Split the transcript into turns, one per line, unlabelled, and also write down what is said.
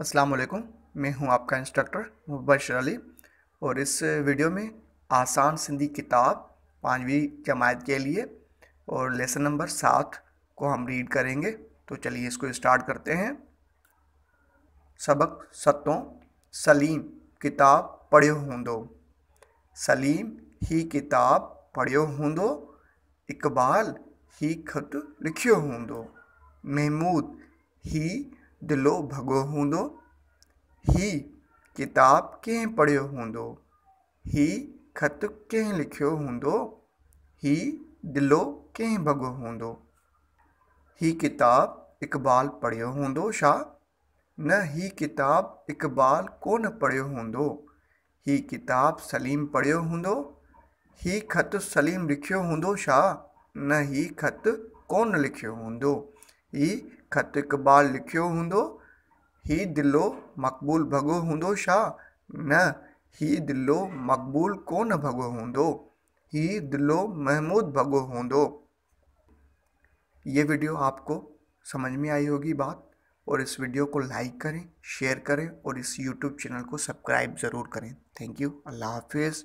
अस्सलाम वालेकुम मैं हूं आपका इंस्ट्रक्टर मुबशर अली और इस वीडियो में आसान सिंधी किताब पाँचवीं जमायत के लिए और लेसन नंबर सात को हम रीड करेंगे तो चलिए इसको स्टार्ट करते हैं सबक सतों सलीम किताब पढ़ियो हूंदो सलीम ही किताब पढ़ियो हूंदो इकबाल ही ख़त लिखियो हूंदो महमूद ही दिलो भगो હૂંદો ही किताब कें पढ़ो हों ही ख़त कें लिखो हों ही दिलो कें भगो हों ही किताब इक़बाल पढ़ो हों न ही किताब इक़बाल को पढ़ो हों ही किताब सलीम पढ़ो हों ही ख़त सलीम लिखो हों न ही ख़त कोन लिखो हों हीउ ख़त इक़बाल लिखियो होंद ही दिलो मक़बूल भगो हूंदो शाह न ही दिलो मक़बूल कोन भगो होंद ही दिलो महमूद भगो होंद ये वीडियो आपको समझ में आई होगी बात और इस वीडियो को लाइक करें शेयर करें और इस यूट्यूब चैनल को सब्सक्राइब ज़रूर करें थैंक यू अल्लाह हाफिज़